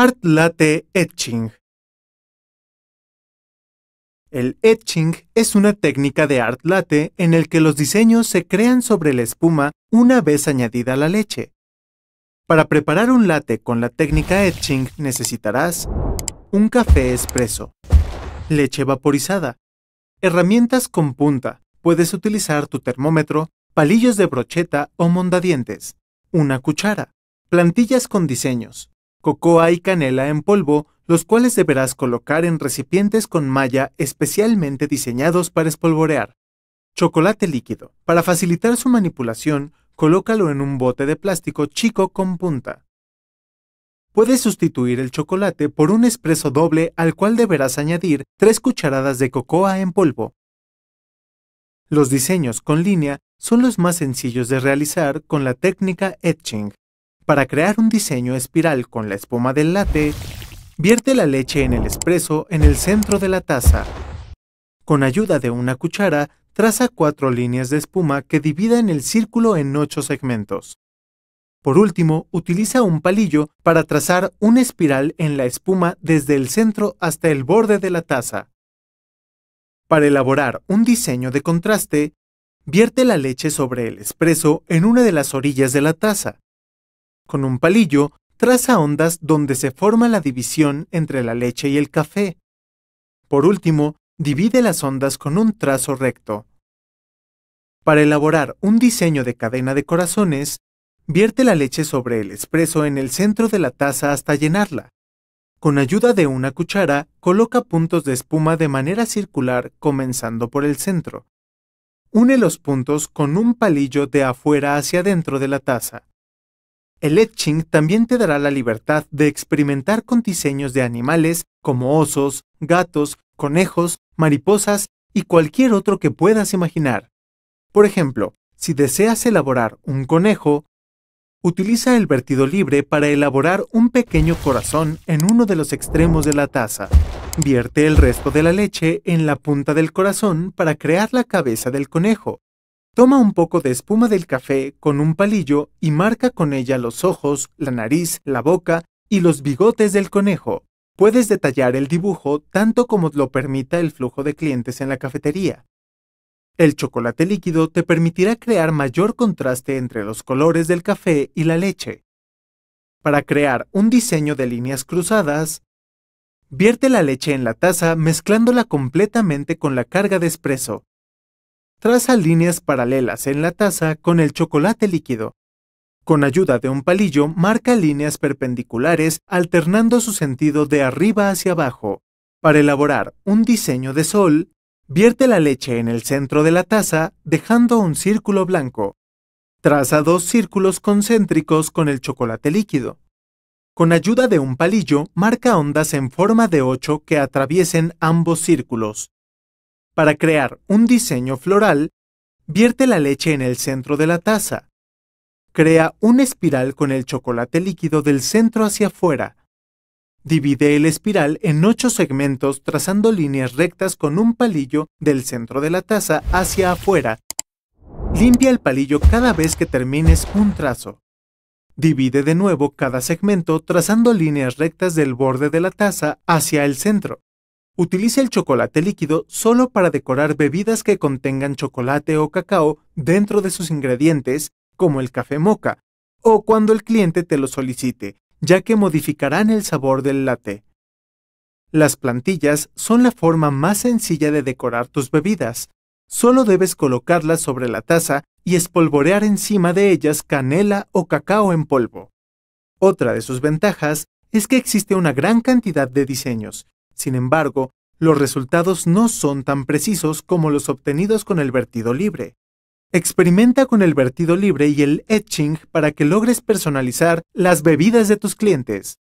Art Latte Etching. El etching es una técnica de art latte en el que los diseños se crean sobre la espuma una vez añadida la leche. Para preparar un latte con la técnica etching necesitarás un café expreso, leche vaporizada, herramientas con punta, puedes utilizar tu termómetro, palillos de brocheta o mondadientes, una cuchara, plantillas con diseños, cocoa y canela en polvo, los cuales deberás colocar en recipientes con malla especialmente diseñados para espolvorear. Chocolate líquido. Para facilitar su manipulación, colócalo en un bote de plástico chico con punta. Puedes sustituir el chocolate por un espresso doble al cual deberás añadir 3 cucharadas de cocoa en polvo. Los diseños con línea son los más sencillos de realizar con la técnica etching. Para crear un diseño espiral con la espuma del latte, vierte la leche en el espresso en el centro de la taza. Con ayuda de una cuchara, traza cuatro líneas de espuma que dividan el círculo en ocho segmentos. Por último, utiliza un palillo para trazar una espiral en la espuma desde el centro hasta el borde de la taza. Para elaborar un diseño de contraste, vierte la leche sobre el espresso en una de las orillas de la taza. Con un palillo, traza ondas donde se forma la división entre la leche y el café. Por último, divide las ondas con un trazo recto. Para elaborar un diseño de cadena de corazones, vierte la leche sobre el espresso en el centro de la taza hasta llenarla. Con ayuda de una cuchara, coloca puntos de espuma de manera circular comenzando por el centro. Une los puntos con un palillo de afuera hacia adentro de la taza. El etching también te dará la libertad de experimentar con diseños de animales como osos, gatos, conejos, mariposas y cualquier otro que puedas imaginar. Por ejemplo, si deseas elaborar un conejo, utiliza el vertido libre para elaborar un pequeño corazón en uno de los extremos de la taza. Vierte el resto de la leche en la punta del corazón para crear la cabeza del conejo Toma un poco de espuma del café con un palillo y marca con ella los ojos, la nariz, la boca y los bigotes del conejo. Puedes detallar el dibujo tanto como lo permita el flujo de clientes en la cafetería. El chocolate líquido te permitirá crear mayor contraste entre los colores del café y la leche. Para crear un diseño de líneas cruzadas, vierte la leche en la taza mezclándola completamente con la carga de espresso Traza líneas paralelas en la taza con el chocolate líquido. Con ayuda de un palillo marca líneas perpendiculares alternando su sentido de arriba hacia abajo. Para elaborar un diseño de sol, vierte la leche en el centro de la taza dejando un círculo blanco. Traza dos círculos concéntricos con el chocolate líquido. Con ayuda de un palillo, marca ondas en forma de 8 que atraviesen ambos círculos. Para crear un diseño floral, vierte la leche en el centro de la taza. Crea una espiral con el chocolate líquido del centro hacia afuera. Divide el espiral en ocho segmentos trazando líneas rectas con un palillo del centro de la taza hacia afuera. Limpia el palillo cada vez que termines un trazo. Divide de nuevo cada segmento trazando líneas rectas del borde de la taza hacia el centro. Utilice el chocolate líquido solo para decorar bebidas que contengan chocolate o cacao dentro de sus ingredientes, como el café moca, o cuando el cliente te lo solicite, ya que modificarán el sabor del latte. Las plantillas son la forma más sencilla de decorar tus bebidas. Solo debes colocarlas sobre la taza y espolvorear encima de ellas canela o cacao en polvo. Otra de sus ventajas es que existe una gran cantidad de diseños, sin embargo, los resultados no son tan precisos como los obtenidos con el vertido libre. Experimenta con el vertido libre y el etching para que logres personalizar las bebidas de tus clientes.